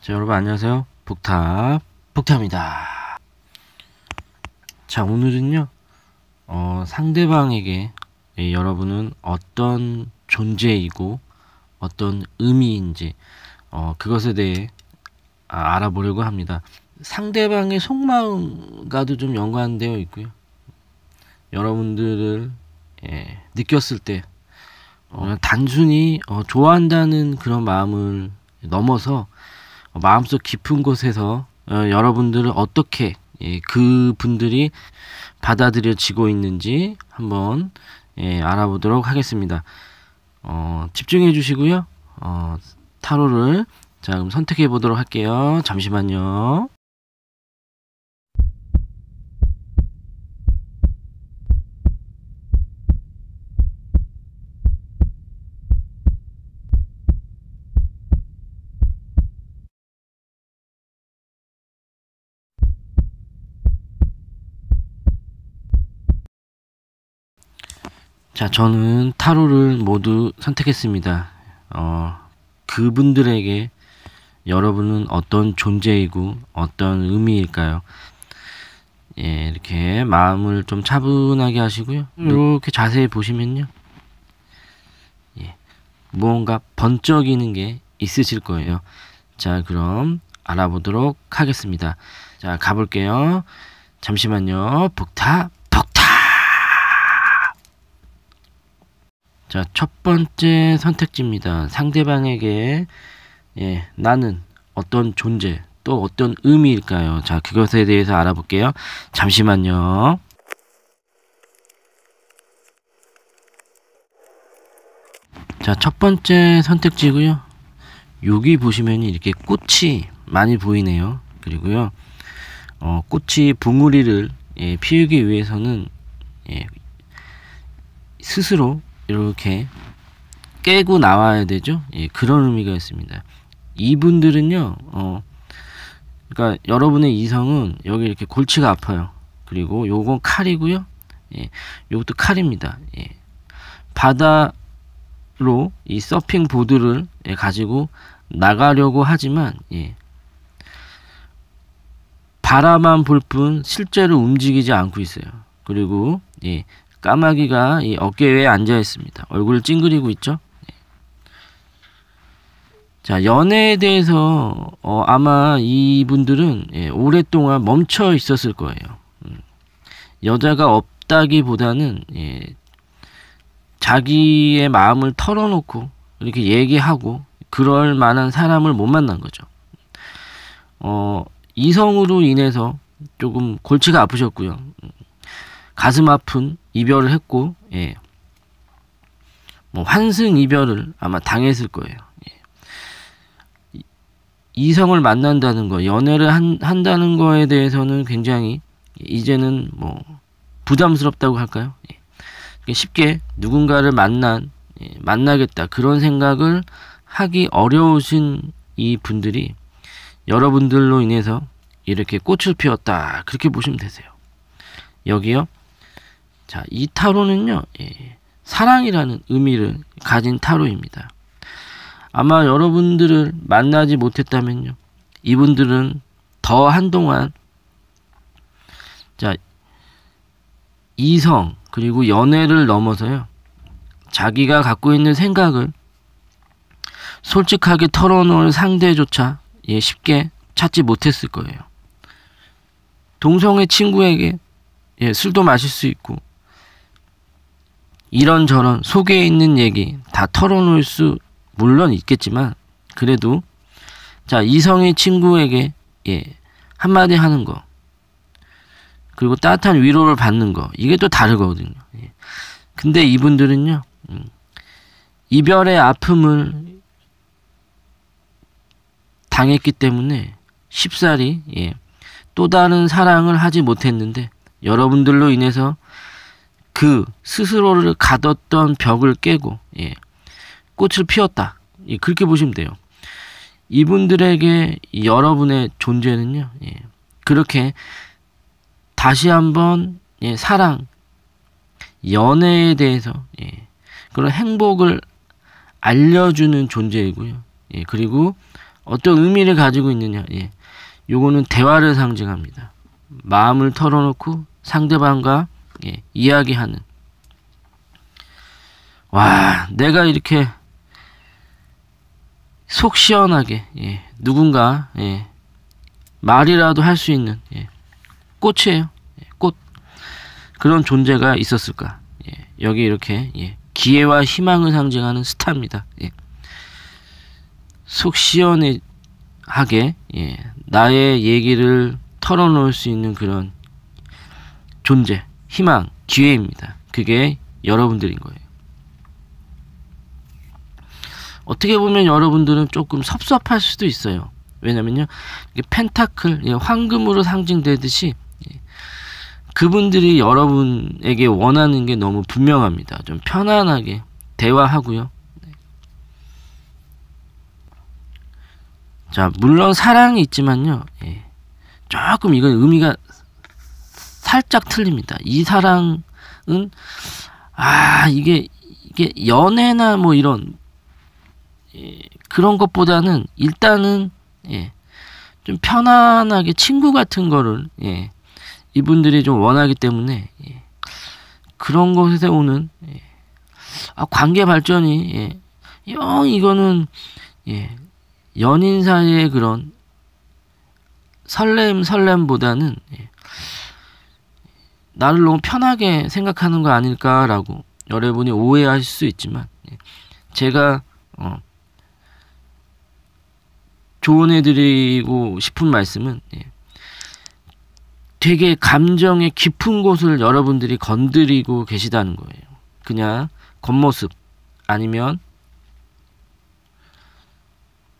자, 여러분 안녕하세요. 북탑, 북탑입니다. 자, 오늘은요. 어, 상대방에게 예, 여러분은 어떤 존재이고 어떤 의미인지 어, 그것에 대해 아, 알아보려고 합니다. 상대방의 속마음과도 좀 연관되어 있고요. 여러분들을 예, 느꼈을 때 어, 단순히 어, 좋아한다는 그런 마음을 넘어서 마음속 깊은 곳에서 어, 여러분들은 어떻게 예, 그 분들이 받아들여지고 있는지 한번 예, 알아보도록 하겠습니다. 어, 집중해 주시고요. 어, 타로를 자, 그럼 선택해 보도록 할게요. 잠시만요. 자, 저는 타로를 모두 선택했습니다. 어, 그분들에게 여러분은 어떤 존재이고 어떤 의미일까요? 예, 이렇게 마음을 좀 차분하게 하시고요. 음. 이렇게 자세히 보시면요. 예, 무언가 번쩍이는 게 있으실 거예요. 자, 그럼 알아보도록 하겠습니다. 자, 가볼게요. 잠시만요. 북탑. 자, 첫 번째 선택지입니다. 상대방에게 예, 나는 어떤 존재 또 어떤 의미일까요? 자, 그것에 대해서 알아볼게요. 잠시만요. 자, 첫 번째 선택지고요. 여기 보시면 이렇게 꽃이 많이 보이네요. 그리고요. 어, 꽃이 부무리를 예, 피우기 위해서는 예, 스스로 이렇게 깨고 나와야 되죠. 예, 그런 의미가 있습니다. 이분들은요, 어, 그러니까 여러분의 이성은 여기 이렇게 골치가 아파요. 그리고 요건 칼이고요. 예, 요것도 칼입니다. 예, 바다로 이 서핑 보드를 예, 가지고 나가려고 하지만 예, 바라만 볼 뿐 실제로 움직이지 않고 있어요. 그리고 예, 까마귀가 이 어깨에 앉아 있습니다. 얼굴을 찡그리고 있죠. 예. 자 연애에 대해서 어, 아마 이분들은 예, 오랫동안 멈춰 있었을 거예요. 음. 여자가 없다기보다는 예, 자기의 마음을 털어놓고 이렇게 얘기하고 그럴 만한 사람을 못 만난 거죠. 어, 이성으로 인해서 조금 골치가 아프셨고요. 음. 가슴 아픈 이별을 했고, 예. 뭐 환승 이별을 아마 당했을 거예요. 예. 이성을 만난다는 거, 연애를 한, 한다는 거에 대해서는 굉장히 이제는 뭐 부담스럽다고 할까요? 예. 그러니까 쉽게 누군가를 만난 예, 만나겠다 그런 생각을 하기 어려우신 이 분들이 여러분들로 인해서 이렇게 꽃을 피웠다 그렇게 보시면 되세요. 여기요. 자, 이 타로는요, 예, 사랑이라는 의미를 가진 타로입니다. 아마 여러분들을 만나지 못했다면요, 이분들은 더 한동안, 자, 이성, 그리고 연애를 넘어서요, 자기가 갖고 있는 생각을 솔직하게 털어놓을 상대조차 예, 쉽게 찾지 못했을 거예요. 동성애 친구에게 예, 술도 마실 수 있고 이런저런 속에 있는 얘기 다 털어놓을 수 물론 있겠지만 그래도 자 이성의 친구에게 예 한마디 하는 거 그리고 따뜻한 위로를 받는 거 이게 또 다르거든요. 예. 근데 이분들은요 음, 이별의 아픔을 당했기 때문에 쉽사리 예, 또 다른 사랑을 하지 못했는데 여러분들로 인해서 그 스스로를 가뒀던 벽을 깨고 예, 꽃을 피웠다. 예, 그렇게 보시면 돼요. 이분들에게 여러분의 존재는요. 예, 그렇게 다시 한번 예, 사랑, 연애에 대해서 예, 그런 행복을 알려주는 존재이고요. 예, 그리고 어떤 의미를 가지고 있느냐. 예, 요거는 대화를 상징합니다. 마음을 털어놓고 상대방과 예, 이야기하는. 와, 내가 이렇게 속 시원하게 예, 누군가 예, 말이라도 할 수 있는 예, 꽃이에요. 예, 꽃 그런 존재가 있었을까? 예, 여기 이렇게 예, 기회와 희망을 상징하는 스타입니다. 속 시원하게 나의 얘기를 털어놓을 수 있는 그런 존재. 희망, 기회입니다. 그게 여러분들인 거예요. 어떻게 보면 여러분들은 조금 섭섭할 수도 있어요. 왜냐면요, 펜타클, 예, 황금으로 상징되듯이 예, 그분들이 여러분에게 원하는 게 너무 분명합니다. 좀 편안하게 대화하고요. 네. 자, 물론 사랑이 있지만요. 예, 조금 이건 의미가 살짝 틀립니다. 이 사랑은 아 이게 이게 연애나 뭐 이런 예, 그런 것보다는 일단은 예, 좀 편안하게 친구 같은 거를 예, 이분들이 좀 원하기 때문에 예, 그런 것에 오는 예, 아, 관계 발전이 예, 영 이거는 예, 연인 사이의 그런 설렘 설렘보다는 예, 나를 너무 편하게 생각하는 거 아닐까라고 여러분이 오해하실 수 있지만 예. 제가 어, 조언해드리고 싶은 말씀은 예. 되게 감정의 깊은 곳을 여러분들이 건드리고 계시다는 거예요. 그냥 겉모습 아니면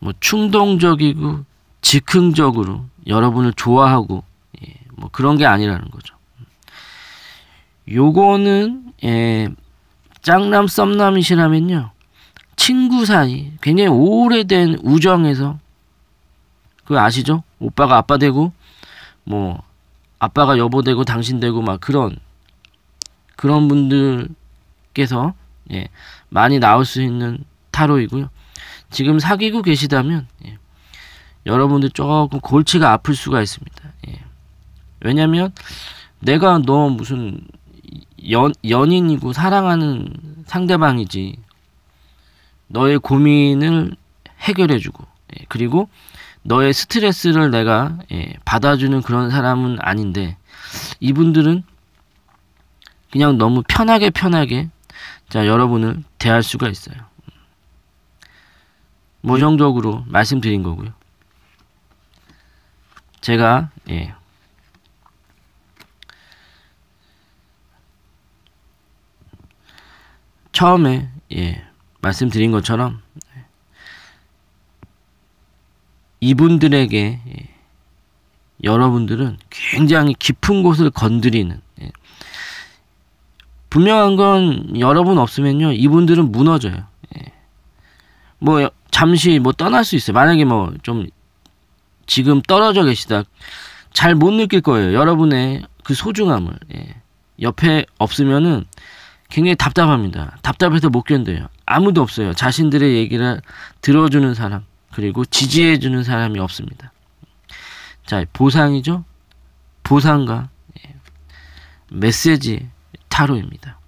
뭐 충동적이고 즉흥적으로 여러분을 좋아하고 예, 뭐 그런 게 아니라는 거죠. 요거는 예, 짱남 썸남이시라면요. 친구 사이 굉장히 오래된 우정에서 그 아시죠? 오빠가 아빠 되고 뭐 아빠가 여보 되고 당신 되고 막 그런 그런 분들께서 예, 많이 나올 수 있는 타로이고요. 지금 사귀고 계시다면 예, 여러분들 조금 골치가 아플 수가 있습니다. 예. 왜냐면 내가 너 무슨 연, 연인이고 사랑하는 상대방이지 너의 고민을 해결해주고 예, 그리고 너의 스트레스를 내가 예, 받아주는 그런 사람은 아닌데 이분들은 그냥 너무 편하게 편하게 자 여러분을 대할 수가 있어요. 예. 모정적으로 말씀드린 거고요. 제가 예, 처음에 예, 말씀드린 것처럼 이분들에게 예, 여러분들은 굉장히 깊은 곳을 건드리는 예. 분명한 건 여러분 없으면요 이분들은 무너져요. 예. 뭐 잠시 뭐 떠날 수 있어요. 만약에 뭐 좀 지금 떨어져 계시다 잘 못 느낄 거예요. 여러분의 그 소중함을 예. 옆에 없으면은 굉장히 답답합니다. 답답해서 못 견뎌요. 아무도 없어요. 자신들의 얘기를 들어주는 사람, 그리고 지지해주는 사람이 없습니다. 자, 보상이죠? 보상과 예, 메시지 타로입니다.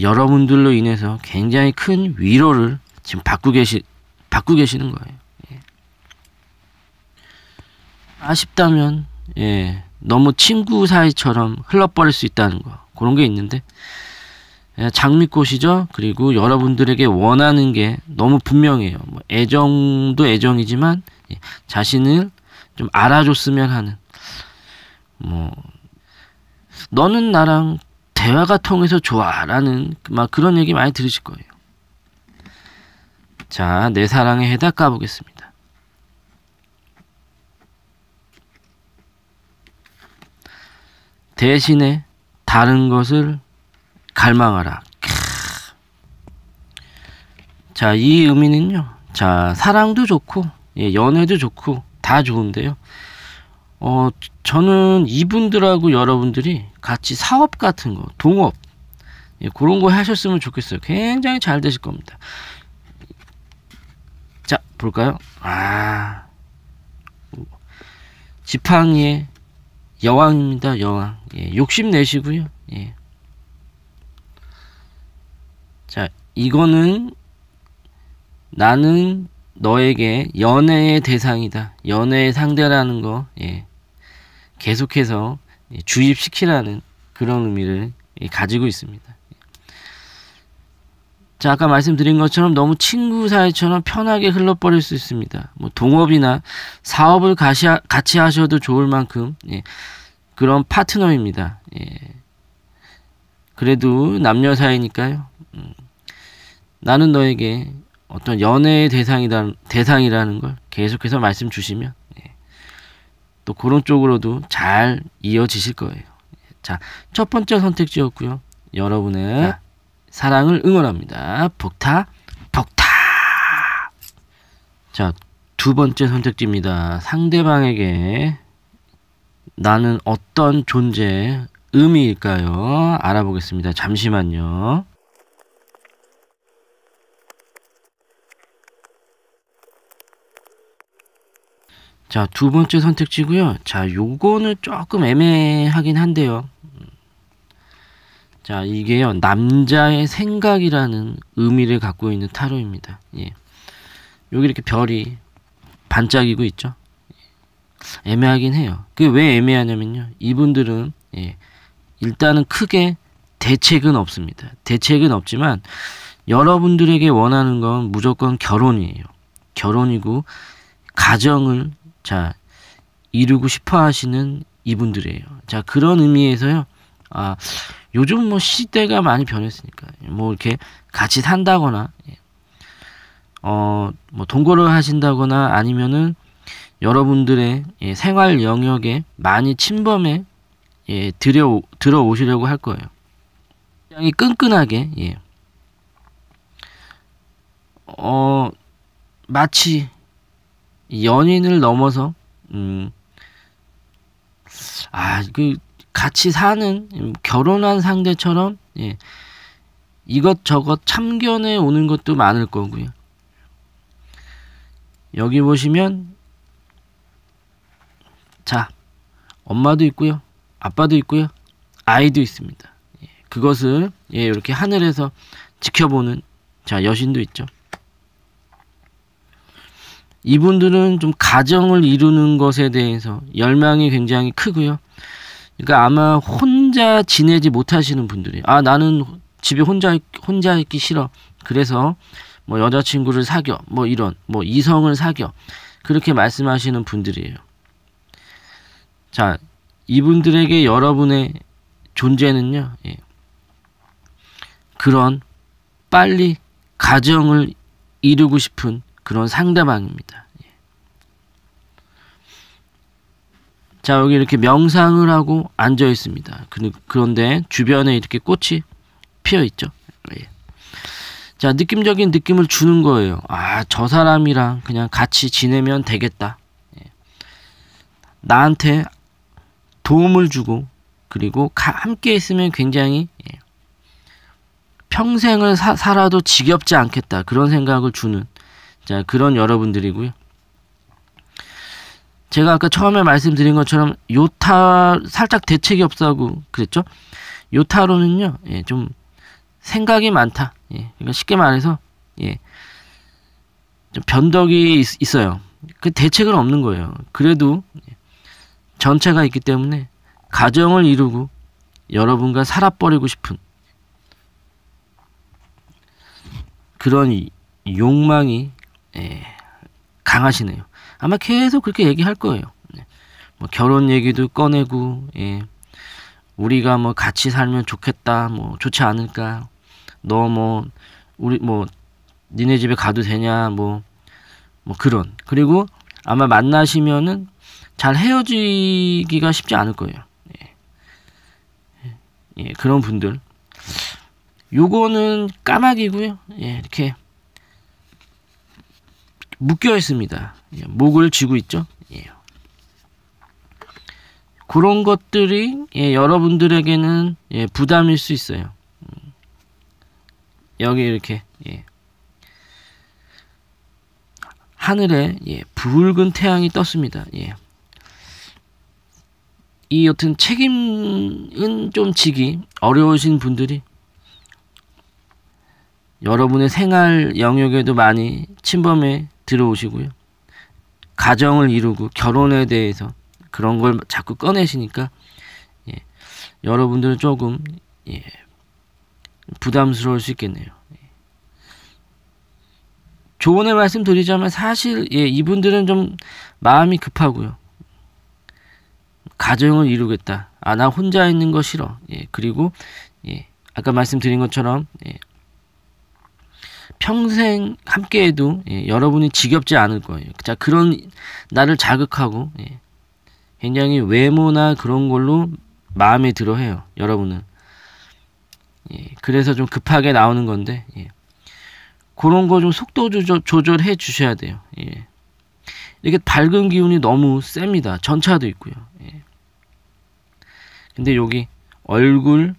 여러분들로 인해서 굉장히 큰 위로를 지금 받고 계시, 받고 계시는 거예요. 예. 아쉽다면, 예. 너무 친구 사이처럼 흘러버릴 수 있다는 거 그런 게 있는데 예, 장미꽃이죠. 그리고 여러분들에게 원하는 게 너무 분명해요. 뭐 애정도 애정이지만 예, 자신을 좀 알아줬으면 하는 뭐 너는 나랑 대화가 통해서 좋아라는 막 그런 얘기 많이 들으실 거예요. 자, 내사랑에 해답 가보겠습니다. 대신에 다른 것을 갈망하라. 자, 이 의미는요. 자, 사랑도 좋고, 예, 연애도 좋고, 다 좋은데요. 어, 저는 이분들하고 여러분들이 같이 사업 같은 거, 동업, 예, 그런 거 하셨으면 좋겠어요. 굉장히 잘 되실 겁니다. 자, 볼까요? 아, 지팡이에 여왕입니다. 여왕. 예, 욕심 내시고요. 예. 자, 이거는 나는 너에게 연애의 대상이다. 연애의 상대라는 거. 예. 계속해서 예, 주입시키라는 그런 의미를 예, 가지고 있습니다. 자, 아까 말씀드린 것처럼 너무 친구 사이처럼 편하게 흘러버릴 수 있습니다. 뭐 동업이나 사업을 가시하, 같이 하셔도 좋을 만큼 예, 그런 파트너입니다. 예. 그래도 남녀 사이니까요. 음, 나는 너에게 어떤 연애의 대상이다, 대상이라는 걸 계속해서 말씀 주시면 예. 또 그런 쪽으로도 잘 이어지실 거예요. 예. 자, 첫 번째 선택지였고요. 여러분의 자. 사랑을 응원합니다. 북타, 북타! 자, 두 번째 선택지입니다. 상대방에게 나는 어떤 존재, 의미일까요? 알아보겠습니다. 잠시만요. 자, 두 번째 선택지고요. 자, 요거는 조금 애매하긴 한데요. 자, 이게요. 남자의 생각이라는 의미를 갖고 있는 타로입니다. 예. 여기 이렇게 별이 반짝이고 있죠. 애매하긴 해요. 그게 왜 애매하냐면요. 이분들은 예, 일단은 크게 대책은 없습니다. 대책은 없지만 여러분들에게 원하는 건 무조건 결혼이에요. 결혼이고 가정을 자 이루고 싶어 하시는 이분들이에요. 자 그런 의미에서요. 아 요즘 뭐 시대가 많이 변했으니까 뭐 이렇게 같이 산다거나 예. 어뭐 동거를 하신다거나 아니면은 여러분들의 예, 생활 영역에 많이 침범해 예, 들여 들어오시려고 할 거예요. 굉장히 끈끈하게 예. 어 마치 연인을 넘어서 음아그 같이 사는 결혼한 상대처럼 예, 이것저것 참견해 오는 것도 많을 거고요. 여기 보시면 자 엄마도 있고요, 아빠도 있고요, 아이도 있습니다. 예, 그것을 예, 이렇게 하늘에서 지켜보는 자 여신도 있죠. 이분들은 좀 가정을 이루는 것에 대해서 열망이 굉장히 크고요. 그러니까 아마 혼자 지내지 못하시는 분들이 아 나는 집에 혼자 혼자 있기 싫어. 그래서 뭐 여자친구를 사겨. 뭐 이런 뭐 이성을 사겨. 그렇게 말씀하시는 분들이에요. 자, 이분들에게 여러분의 존재는요. 예. 그런 빨리 가정을 이루고 싶은 그런 상대방입니다. 자, 여기 이렇게 명상을 하고 앉아 있습니다. 그런데 주변에 이렇게 꽃이 피어 있죠. 예. 자, 느낌적인 느낌을 주는 거예요. 아, 저 사람이랑 그냥 같이 지내면 되겠다. 예. 나한테 도움을 주고 그리고 가, 함께 있으면 굉장히 예. 평생을 사, 살아도 지겹지 않겠다. 그런 생각을 주는 자, 그런 여러분들이고요. 제가 아까 처음에 말씀드린 것처럼 요타 살짝 대책이 없다고 그랬죠. 요타로는요, 예, 좀 생각이 많다. 예, 그러니까 쉽게 말해서 예, 좀 변덕이 있, 어요그 대책은 없는 거예요. 그래도 전체가 있기 때문에 가정을 이루고 여러분과 살아버리고 싶은 그런 욕망이 예, 강하시네요. 아마 계속 그렇게 얘기할 거예요. 네. 뭐 결혼 얘기도 꺼내고, 예. 우리가 뭐 같이 살면 좋겠다, 뭐 좋지 않을까, 너 뭐 우리 뭐 니네 집에 가도 되냐, 뭐, 뭐 그런. 그리고 아마 만나시면은 잘 헤어지기가 쉽지 않을 거예요. 예. 예 그런 분들. 요거는 까마귀고요. 예, 이렇게 묶여 있습니다. 목을 쥐고 있죠. 예. 그런 것들이 예, 여러분들에게는 예, 부담일 수 있어요. 음. 여기 이렇게 예. 하늘에 예, 붉은 태양이 떴습니다. 예. 이 여튼 책임은 좀 지기 어려우신 분들이 여러분의 생활 영역에도 많이 침범해 들어오시고요. 가정을 이루고 결혼에 대해서 그런 걸 자꾸 꺼내시니까 예, 여러분들은 조금 예, 부담스러울 수 있겠네요. 예. 조언의 말씀 드리자면 사실 예, 이분들은 좀 마음이 급하고요. 가정을 이루겠다. 아, 나 혼자 있는 거 싫어. 예, 그리고 예, 아까 말씀드린 것처럼 예, 평생 함께해도 예, 여러분이 지겹지 않을 거예요. 자 그런 나를 자극하고 예, 굉장히 외모나 그런 걸로 마음에 들어해요. 여러분은 예, 그래서 좀 급하게 나오는 건데 예, 그런 거 좀 속도 조절, 조절해 주셔야 돼요. 예. 이게 밝은 기운이 너무 셉니다. 전차도 있고요. 예. 근데 여기 얼굴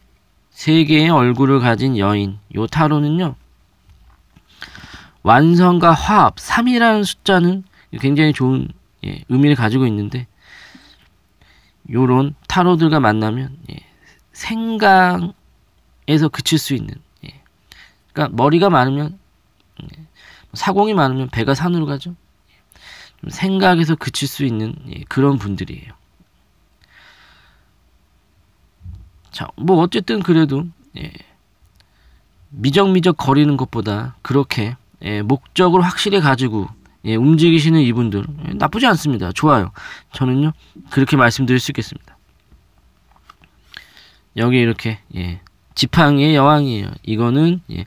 세 개의 얼굴을 가진 여인 요 타로는요 완성과 화합 3이라는 숫자는 굉장히 좋은 예, 의미를 가지고 있는데 요런 타로들과 만나면 예, 생각에서 그칠 수 있는 예. 그러니까 머리가 많으면 음, 예. 뭐 사공이 많으면 배가 산으로 가죠 생각에서 그칠 수 있는 예, 그런 분들이에요 자뭐 어쨌든 그래도 예. 미적미적 거리는 것보다 그렇게 예, 목적을 확실히 가지고 예, 움직이시는 이분들 예, 나쁘지 않습니다. 좋아요. 저는요 그렇게 말씀드릴 수 있겠습니다. 여기 이렇게 예, 지팡이의 여왕이에요. 이거는 예,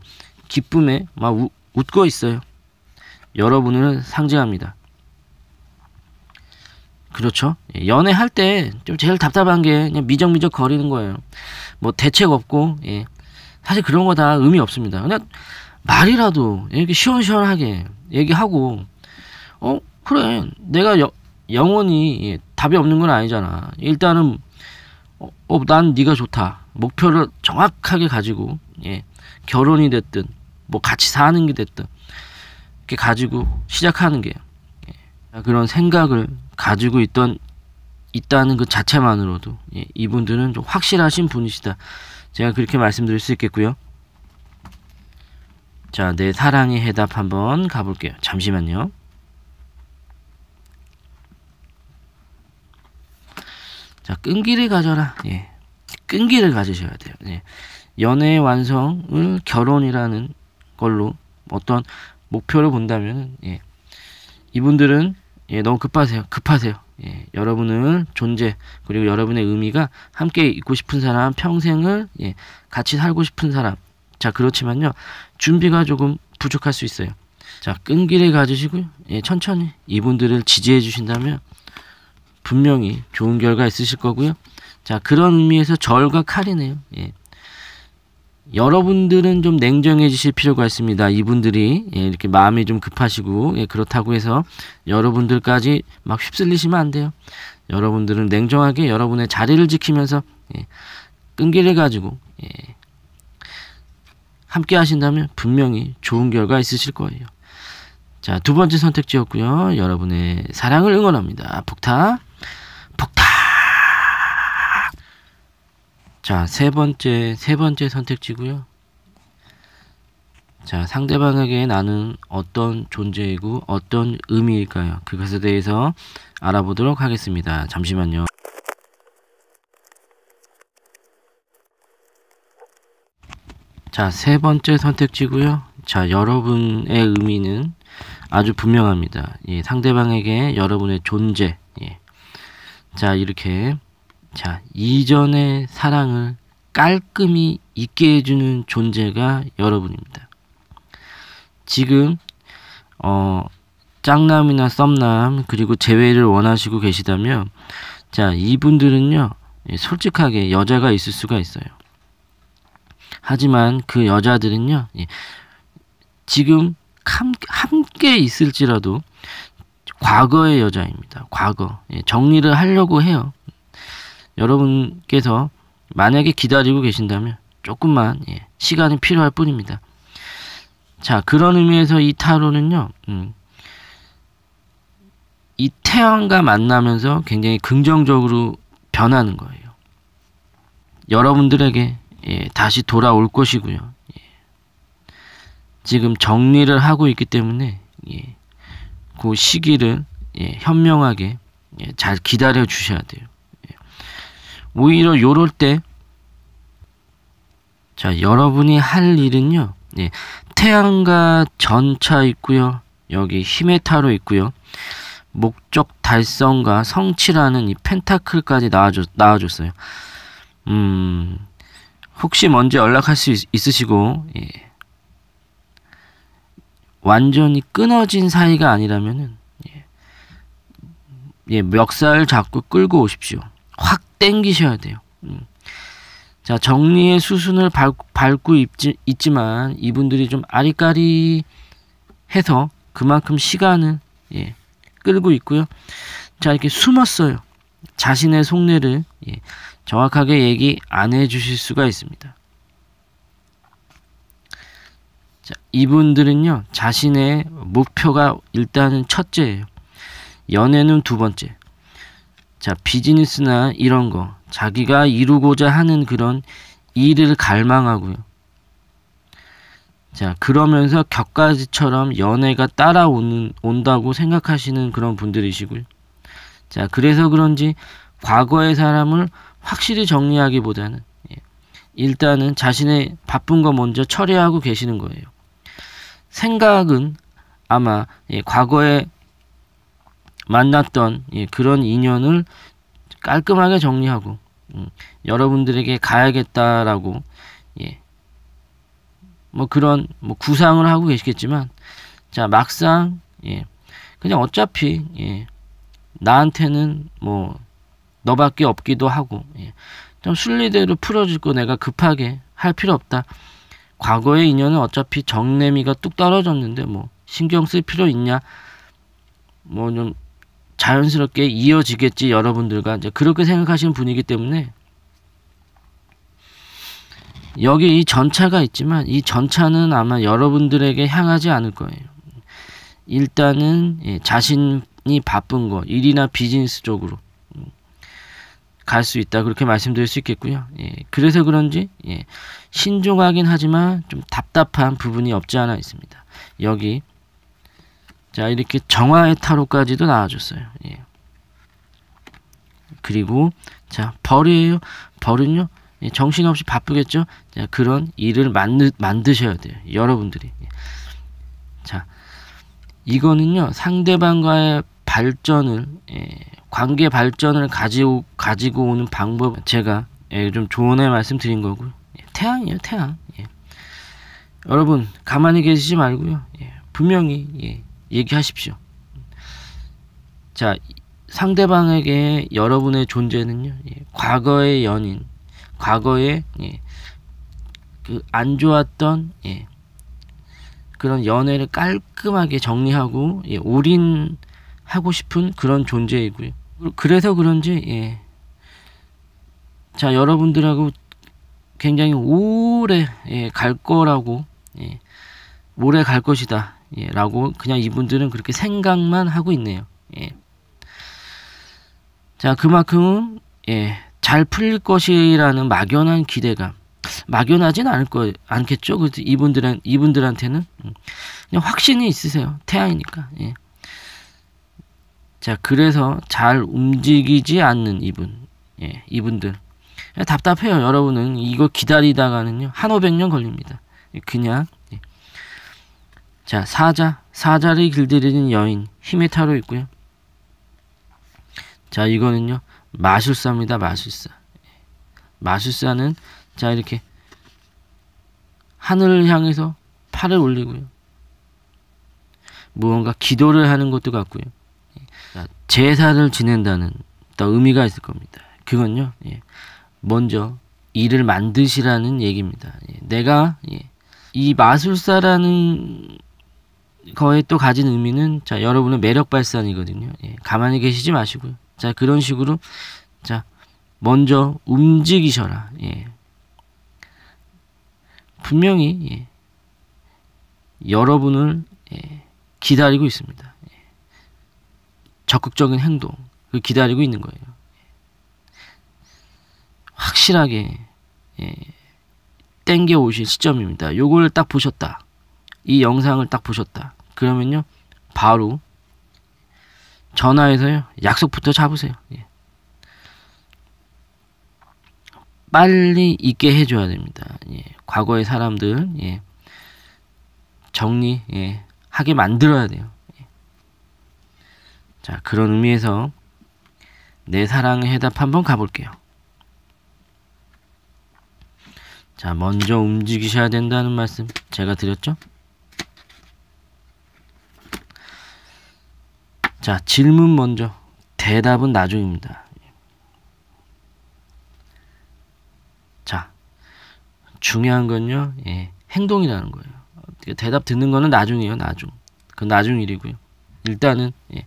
기쁨에 막 우, 웃고 있어요. 여러분을 상징합니다. 그렇죠. 예, 연애할 때 좀 제일 답답한 게 그냥 미적미적 거리는 거예요. 뭐 대책 없고 예, 사실 그런 거 다 의미 없습니다. 그냥 말이라도 이렇게 시원시원하게 얘기하고 어 그래 내가 여, 영원히 답이 없는 건 아니잖아 일단은 어, 어, 난 네가 좋다 목표를 정확하게 가지고 예 결혼이 됐든 뭐 같이 사는 게 됐든 이렇게 가지고 시작하는 게 예, 그런 생각을 가지고 있던 있다는 그 자체만으로도 예, 이분들은 좀 확실하신 분이시다 제가 그렇게 말씀드릴 수 있겠고요. 자, 내 사랑의 해답 한번 가볼게요. 잠시만요. 자, 끈기를 가져라. 예. 끈기를 가지셔야 돼요. 예. 연애의 완성을 결혼이라는 걸로 어떤 목표를 본다면, 예. 이분들은, 예, 너무 급하세요. 급하세요. 예. 여러분은 존재, 그리고 여러분의 의미가 함께 있고 싶은 사람, 평생을, 예, 같이 살고 싶은 사람, 자, 그렇지만요. 준비가 조금 부족할 수 있어요. 자, 끈기를 가지시고요. 예, 천천히 이분들을 지지해 주신다면 분명히 좋은 결과 있으실 거고요. 자, 그런 의미에서 절과 칼이네요. 예. 여러분들은 좀 냉정해지실 필요가 있습니다. 이분들이 예, 이렇게 마음이 좀 급하시고 예, 그렇다고 해서 여러분들까지 막 휩쓸리시면 안 돼요. 여러분들은 냉정하게 여러분의 자리를 지키면서 예, 끈기를 가지고 예, 함께 하신다면 분명히 좋은 결과 있으실 거예요. 자, 두 번째 선택지였고요. 여러분의 사랑을 응원합니다. 폭타. 폭타. 자, 세 번째, 세 번째 선택지고요. 자, 상대방에게 나는 어떤 존재이고 어떤 의미일까요? 그것에 대해서 알아보도록 하겠습니다. 잠시만요. 자, 세 번째 선택지고요. 자, 여러분의 의미는 아주 분명합니다. 예, 상대방에게 여러분의 존재. 예. 자, 이렇게 자, 이전의 사랑을 깔끔히 있게 해주는 존재가 여러분입니다. 지금 어, 짱남이나 썸남 그리고 재회를 원하시고 계시다면 자 이분들은요 예, 솔직하게 여자가 있을 수가 있어요. 하지만 그 여자들은요, 예, 지금 함, 함께 있을지라도 과거의 여자입니다. 과거. 예, 정리를 하려고 해요. 여러분께서 만약에 기다리고 계신다면 조금만 예, 시간이 필요할 뿐입니다. 자, 그런 의미에서 이 타로는요, 음, 이 태양과 만나면서 굉장히 긍정적으로 변하는 거예요. 여러분들에게 예, 다시 돌아올 것이고요. 예. 지금 정리를 하고 있기 때문에 예, 그 시기를 예, 현명하게 예, 잘 기다려 주셔야 돼요. 예. 오히려 요럴 때 자, 여러분이 할 일은요. 예, 태양과 전차 있고요. 여기 힘의 타로 있고요. 목적 달성과 성취라는 이 펜타클까지 나와줬, 나와줬어요. 음, 혹시 먼저 연락할 수 있, 으시고 예. 완전히 끊어진 사이가 아니라면은 예. 예, 멱살 잡고 끌고 오십시오. 확 땡기셔야 돼요. 음. 자 정리의 수순을 밟, 밟고 있지, 있지만 이분들이 좀 아리까리해서 그만큼 시간을 예, 끌고 있고요. 자 이렇게 숨었어요. 자신의 속내를 예, 정확하게 얘기 안 해주실 수가 있습니다. 자, 이분들은요, 자신의 목표가 일단은 첫째예요. 연애는 두 번째. 자, 비즈니스나 이런 거, 자기가 이루고자 하는 그런 일을 갈망하고요. 자, 그러면서 격가지처럼 연애가 따라오는, 온다고 생각하시는 그런 분들이시고요. 자, 그래서 그런지 과거의 사람을 확실히 정리하기보다는 예. 일단은 자신의 바쁜 거 먼저 처리하고 계시는 거예요. 생각은 아마 예, 과거에 만났던 예, 그런 인연을 깔끔하게 정리하고 음, 여러분들에게 가야겠다라고 뭐 그런 뭐 구상을 하고 계시겠지만 자 막상 그냥 어차피 나한테는 뭐 너밖에 없기도 하고 예. 좀 순리대로 풀어주고 내가 급하게 할 필요 없다. 과거의 인연은 어차피 정내미가 뚝 떨어졌는데 뭐 신경 쓸 필요 있냐? 뭐 좀 자연스럽게 이어지겠지 여러분들과 이제 그렇게 생각하시는 분이기 때문에 여기 이 전차가 있지만 이 전차는 아마 여러분들에게 향하지 않을 거예요. 일단은 예, 자신이 바쁜 거 일이나 비즈니스 쪽으로 갈수 있다 그렇게 말씀드릴 수 있겠고요. 예, 그래서 그런지 예, 신중하긴 하지만 좀 답답한 부분이 없지 않아 있습니다. 여기 자 이렇게 정화의 타로까지도 나와줬어요. 예. 그리고 자 벌이에요. 벌은요 예, 정신없이 바쁘겠죠. 자, 그런 일을 만드, 만드셔야 돼요. 여러분들이 예. 자 이거는요 상대방과의 발전을 예, 관계 발전을 가지고, 가지고 오는 방법 제가 예, 좀조언해 말씀 드린 거고요. 예, 태양이에요, 태양. 예. 여러분, 가만히 계시지 말고요. 예, 분명히 예, 얘기하십시오. 자, 상대방에게 여러분의 존재는요, 예, 과거의 연인, 과거의 그안 좋았던 그런 연애를 깔끔하게 정리하고 올인하고 싶은 그런 존재이고요. 그, 그래서 그런지 예. 자 여러분들하고 굉장히 오래 예, 갈 거라고 예, 오래 갈 것이다 예, 라고 그냥 이분들은 그렇게 생각만 하고 있네요 예. 자 그만큼 예, 잘 풀릴 것이라는 막연한 기대감 막연하진 않을 거 않겠죠 그 이분들한 이분들한테는 음, 그냥 확신이 있으세요 태아이니까 예. 자, 그래서 잘 움직이지 않는 이분. 예, 이분들. 예, 답답해요. 여러분은 이거 기다리다가는요. 한 500년 걸립니다. 예, 그냥 예. 자, 사자. 사자를 길들이는 여인. 힘의 타로 있고요. 자, 이거는요. 마술사입니다. 마술사. 마술사는 자, 이렇게 하늘을 향해서 팔을 올리고요. 무언가 기도를 하는 것도 같고요. 제사를 지낸다는 또 의미가 있을 겁니다. 그건요, 예. 먼저 일을 만드시라는 얘기입니다. 예. 내가 예. 이 마술사라는 거에 또 가진 의미는 자 여러분의 매력 발산이거든요. 예, 가만히 계시지 마시고요. 자 그런 식으로 자 먼저 움직이셔라. 예. 분명히 예, 여러분을 기다리고 있습니다. 적극적인 행동 을 기다리고 있는 거예요. 확실하게 예, 땡겨 오실 시점입니다. 요걸 딱 보셨다. 이 영상을 딱 보셨다. 그러면요 바로 전화해서요 약속부터 잡으세요. 예. 빨리 있게 해줘야 됩니다. 예. 과거의 사람들 예, 정리 예, 하게 만들어야 돼요. 자, 그런 의미에서 내 사랑 의 해답 한번 가볼게요. 자, 먼저 움직이셔야 된다는 말씀 제가 드렸죠? 자, 질문 먼저. 대답은 나중입니다. 자, 중요한 건요, 예, 행동이라는 거예요. 대답 듣는 거는 나중이에요, 나중. 그건 나중 일이고요. 일단은, 예.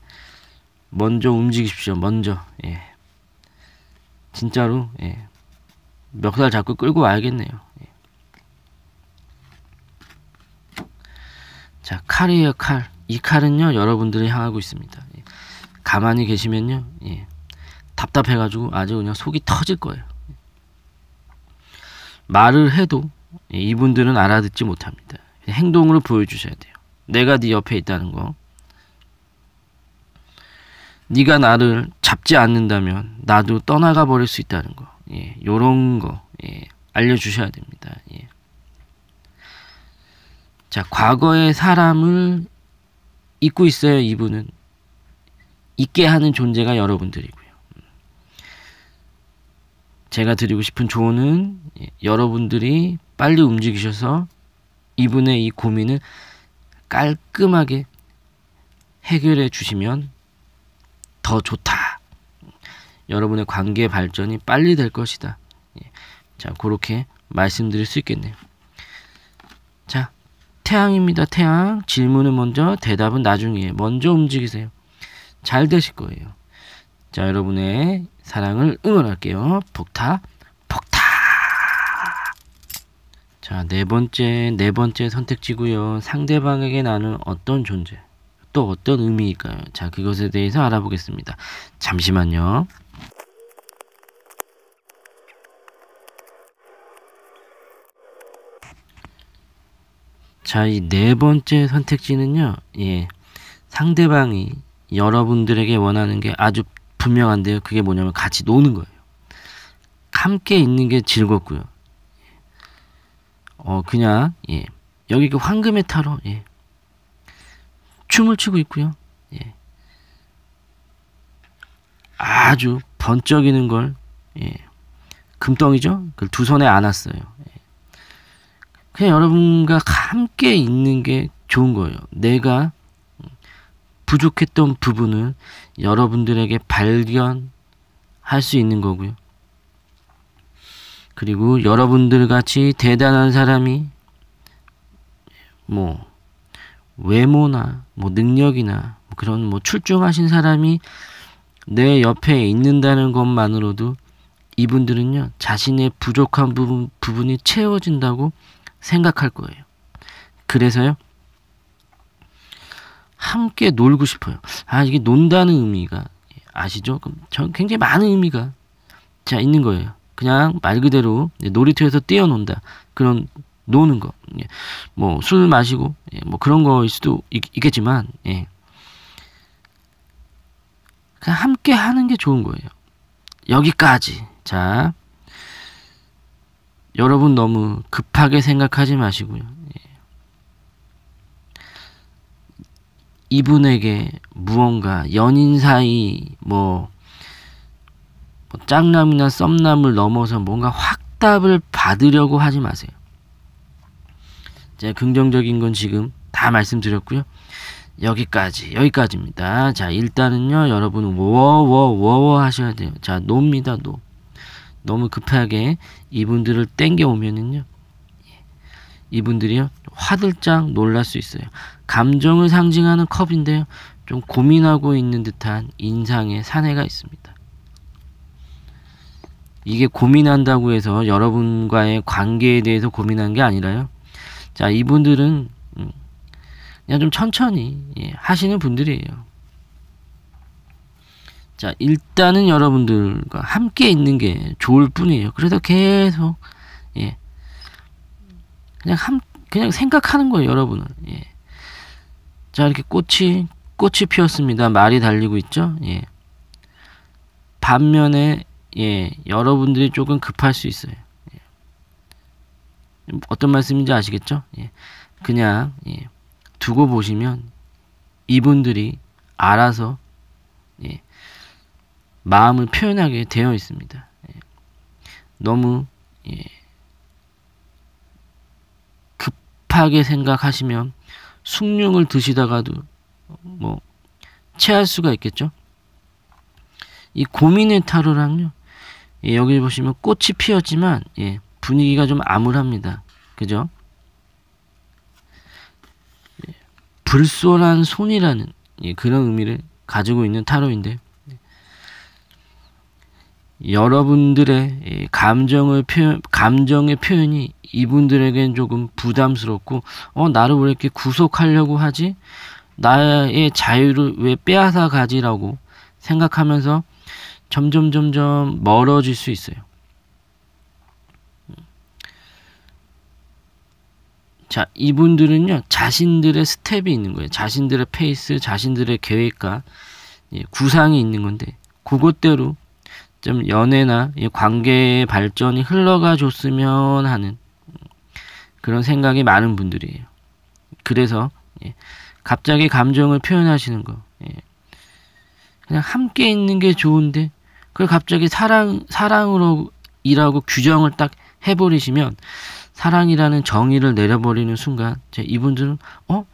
먼저 움직이십시오. 먼저. 예. 진짜로 예. 멱살 자꾸 끌고 와야겠네요. 예. 자, 칼이에요, 칼. 이 칼은요, 여러분들이 향하고 있습니다. 예. 가만히 계시면요, 예. 답답해가지고 아주 그냥 속이 터질 거예요. 말을 해도 예, 이분들은 알아듣지 못합니다. 행동으로 보여주셔야 돼요. 내가 네 옆에 있다는 거. 네가 나를 잡지 않는다면 나도 떠나가 버릴 수 있다는 거. 예, 요런 거. 예, 알려 주셔야 됩니다. 예. 자, 과거의 사람을 잊고 있어요, 이분은. 잊게 하는 존재가 여러분들이고요. 제가 드리고 싶은 조언은 예, 여러분들이 빨리 움직이셔서 이분의 이 고민을 깔끔하게 해결해 주시면 더 좋다. 여러분의 관계 발전이 빨리 될 것이다. 예. 자, 그렇게 말씀드릴 수 있겠네요. 자, 태양입니다. 태양. 질문은 먼저, 대답은 나중에. 먼저 움직이세요. 잘 되실 거예요. 자, 여러분의 사랑을 응원할게요. 폭타, 폭타. 자, 네 번째, 네 번째 선택지고요. 상대방에게 나는 어떤 존재? 또 어떤 의미일까요? 자, 그것에 대해서 알아보겠습니다. 잠시만요. 자, 이 네 번째 선택지는요, 예. 상대방이 여러분들에게 원하는 게 아주 분명한데요. 그게 뭐냐면 같이 노는 거예요. 함께 있는 게 즐겁고요. 어, 그냥, 예. 여기 그 황금의 타로, 예. 춤을 추고 있고요. 예. 아주 번쩍이는 걸 예. 금덩이죠. 그걸 두 손에 안았어요. 예. 그냥 여러분과 함께 있는 게 좋은 거예요. 내가 부족했던 부분을 여러분들에게 발견할 수 있는 거고요. 그리고 여러분들 같이 대단한 사람이 뭐 외모나 뭐 능력이나 뭐 그런 뭐 출중하신 사람이 내 옆에 있는다는 것만으로도 이분들은요 자신의 부족한 부분 부분이 채워진다고 생각할 거예요. 그래서요 함께 놀고 싶어요. 아 이게 논다는 의미가 아시죠? 그럼 굉장히 많은 의미가 자 있는 거예요. 그냥 말 그대로 놀이터에서 뛰어논다 그런 노는 거, 예. 뭐, 술 마시고, 예. 뭐 그런 거일 수도 있, 겠지만 예. 그냥 함께 하는 게 좋은 거예요. 여기까지. 자, 여러분 너무 급하게 생각하지 마시고요. 예. 이분에게 무언가 연인 사이 뭐, 뭐 짝남이나 썸남을 넘어서 뭔가 확답을 받으려고 하지 마세요. 자, 긍정적인 건 지금 다 말씀드렸고요. 여기까지, 여기까지입니다. 자, 일단은요, 여러분, 워워워워 하셔야 돼요. 자, 노입니다, 노. 너무 급하게 이분들을 땡겨오면은요, 예. 이분들이요, 화들짝 놀랄 수 있어요. 감정을 상징하는 컵인데요, 좀 고민하고 있는 듯한 인상의 사내가 있습니다. 이게 고민한다고 해서 여러분과의 관계에 대해서 고민한 게 아니라요. 자, 이분들은 음, 그냥 좀 천천히 예, 하시는 분들이에요. 자, 일단은 여러분들과 함께 있는 게 좋을 뿐이에요. 그래서 계속 예. 그냥 함 그냥 생각하는 거예요, 여러분을. 예. 자, 이렇게 꽃이 꽃이 피었습니다. 말이 달리고 있죠? 예. 반면에 예, 여러분들이 조금 급할 수 있어요. 어떤 말씀인지 아시겠죠? 예. 그냥 예. 두고 보시면 이분들이 알아서 예. 마음을 표현하게 되어 있습니다. 예. 너무 예. 급하게 생각하시면 숭늉을 드시다가도 뭐 체할 수가 있겠죠. 이 고민의 타로랑요. 예, 여기 보시면 꽃이 피었지만 예. 분위기가 좀 암울합니다. 그죠? 예. 불손한 손이라는 예, 그런 의미를 가지고 있는 타로인데 예. 여러분들의 감정을 표현, 감정의 표현이 이분들에겐 조금 부담스럽고 어 나를 왜 이렇게 구속하려고 하지 나의 자유를 왜 빼앗아 가지라고 생각하면서 점점 점점 멀어질 수 있어요. 자, 이분들은요, 자신들의 스텝이 있는 거예요. 자신들의 페이스, 자신들의 계획과 예, 구상이 있는 건데, 그것대로 좀 연애나 예, 관계의 발전이 흘러가 줬으면 하는 그런 생각이 많은 분들이에요. 그래서, 예, 갑자기 감정을 표현하시는 거. 예, 그냥 함께 있는 게 좋은데, 그걸 갑자기 사랑, 사랑으로 이라고 규정을 딱 해버리시면 사랑이라는 정의를 내려버리는 순간 이분들은 어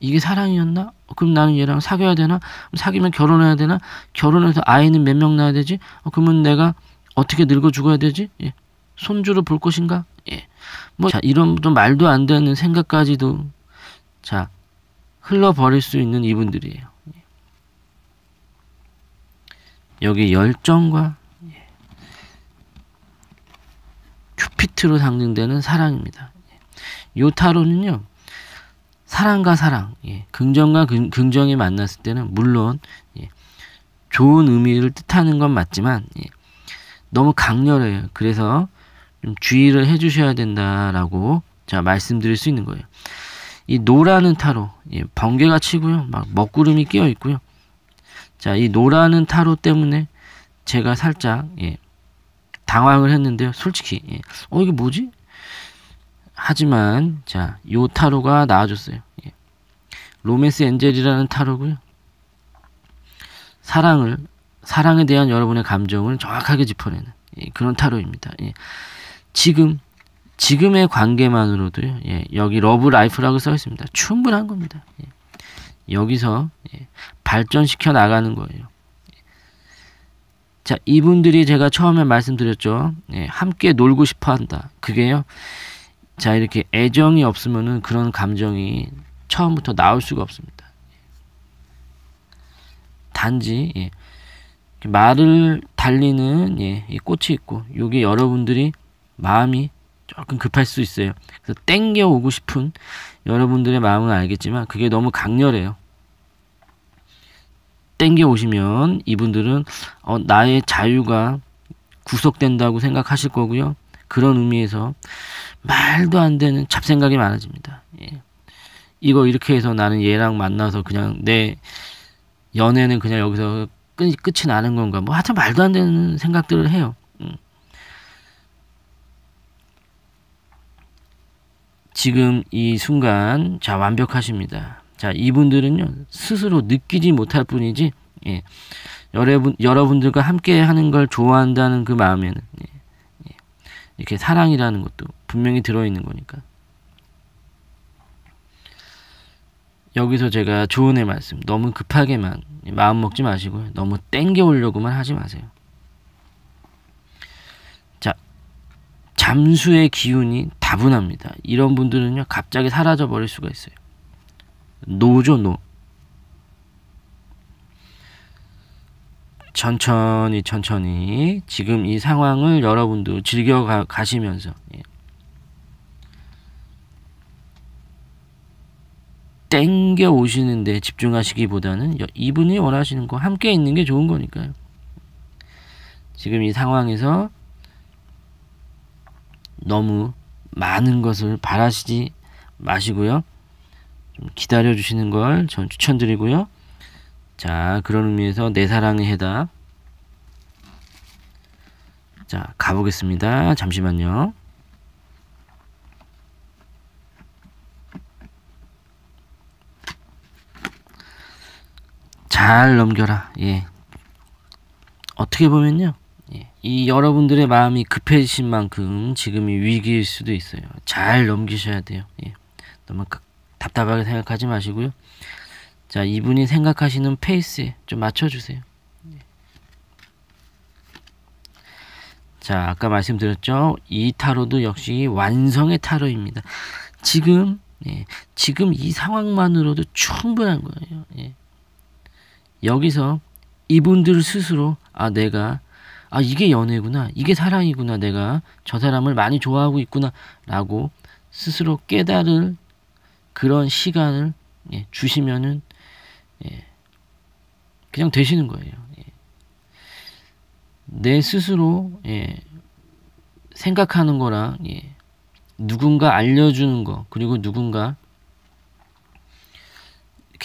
이게 사랑이었나? 그럼 나는 얘랑 사귀어야 되나? 사귀면 결혼해야 되나? 결혼해서 아이는 몇 명 낳아야 되지? 어, 그러면 내가 어떻게 늙어 죽어야 되지? 예. 손주를 볼 것인가? 예. 뭐 자, 이런 또 말도 안 되는 생각까지도 자 흘러버릴 수 있는 이분들이에요. 예. 여기 열정과 소피트로 상징되는 사랑입니다. 예. 요 타로는요, 사랑과 사랑, 예, 긍정과 긍, 긍정이 만났을 때는 물론 예, 좋은 의미를 뜻하는 건 맞지만 예, 너무 강렬해요. 그래서 좀 주의를 해주셔야 된다라고 제가 말씀드릴 수 있는 거예요. 이 노라는 타로, 예, 번개가 치고요, 막 먹구름이 끼어 있고요. 자, 이 노라는 타로 때문에 제가 살짝 예, 당황을 했는데요. 솔직히 예. 어 이게 뭐지? 하지만 자요 타로가 나와줬어요. 예. 로맨스 엔젤이라는 타로고요. 사랑을 사랑에 대한 여러분의 감정을 정확하게 짚어내는 예, 그런 타로입니다. 예. 지금 지금의 관계만으로도요. 예, 여기 러브 라이프라고 써 있습니다. 충분한 겁니다. 예. 여기서 발전시켜 나가는 거예요. 자, 이분들이 제가 처음에 말씀드렸죠. 예, 함께 놀고 싶어 한다. 그게요. 자, 이렇게 애정이 없으면은 그런 감정이 처음부터 나올 수가 없습니다. 단지 예, 말을 달리는 예, 이 꽃이 있고 요게 여러분들이 마음이 조금 급할 수 있어요. 그래서 땡겨오고 싶은 여러분들의 마음은 알겠지만 그게 너무 강렬해요. 땡겨 오시면 이분들은 어, 나의 자유가 구속된다고 생각하실 거고요. 그런 의미에서 말도 안 되는 잡생각이 많아집니다. 예. 이거 이렇게 해서 나는 얘랑 만나서 그냥 내 연애는 그냥 여기서 끝, 끝이 나는 건가 뭐 하여튼 말도 안 되는 생각들을 해요. 음. 지금 이 순간 자 완벽하십니다. 자, 이분들은요, 스스로 느끼지 못할 뿐이지, 예, 여러분, 여러분들과 함께 하는 걸 좋아한다는 그 마음에는, 예, 예, 이렇게 사랑이라는 것도 분명히 들어있는 거니까. 여기서 제가 조언의 말씀, 너무 급하게만 마음 먹지 마시고요. 너무 땡겨오려고만 하지 마세요. 자, 잠수의 기운이 다분합니다. 이런 분들은요, 갑자기 사라져 버릴 수가 있어요. 노죠 노 천천히 천천히 지금 이 상황을 여러분도 즐겨 가시면서 예. 땡겨 오시는데 집중하시기보다는 이분이 원하시는 거 함께 있는 게 좋은 거니까요. 지금 이 상황에서 너무 많은 것을 바라시지 마시고요. 기다려 주시는 걸 전 추천드리고요. 자, 그런 의미에서 내 사랑의 해답. 자, 가보겠습니다. 잠시만요. 잘 넘겨라. 예. 어떻게 보면요. 예. 이 여러분들의 마음이 급해지신 만큼 지금이 위기일 수도 있어요. 잘 넘기셔야 돼요. 예. 너무 답답하게 생각하지 마시고요. 자, 이분이 생각하시는 페이스에 좀 맞춰주세요. 자, 아까 말씀드렸죠. 이 타로도 역시 완성의 타로입니다. 지금, 예, 지금 이 상황만으로도 충분한 거예요. 예. 여기서 이분들 스스로, 아, 내가, 아, 이게 연애구나. 이게 사랑이구나. 내가 저 사람을 많이 좋아하고 있구나. 라고 스스로 깨달을 그런 시간을 예, 주시면은 예, 그냥 되시는 거예요. 예. 내 스스로 예, 생각하는 거랑 예, 누군가 알려주는 거 그리고 누군가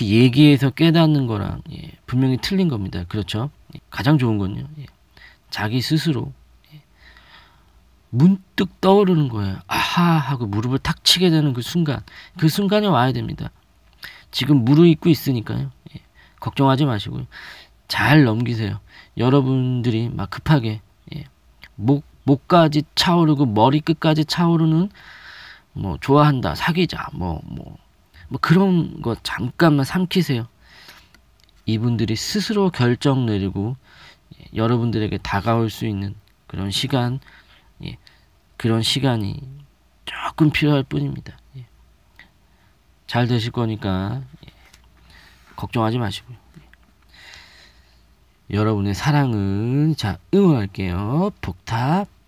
이얘기에서 그 깨닫는 거랑 예, 분명히 틀린 겁니다. 그렇죠? 가장 좋은 건요. 자기 스스로 문득 떠오르는 거예요. 아하 하고 무릎을 탁 치게 되는 그 순간, 그 순간이 와야 됩니다. 지금 무르익고 있으니까요. 예, 걱정하지 마시고요. 잘 넘기세요. 여러분들이 막 급하게 예, 목 목까지 차오르고 머리 끝까지 차오르는 뭐 좋아한다, 사귀자, 뭐뭐 뭐, 뭐 그런 거 잠깐만 삼키세요. 이분들이 스스로 결정 내리고 예, 여러분들에게 다가올 수 있는 그런 시간. 예, 그런 시간이 조금 필요할 뿐입니다. 예, 잘 되실 거니까 예, 걱정하지 마시고요. 예. 여러분의 사랑은 자 응원할게요. 복탑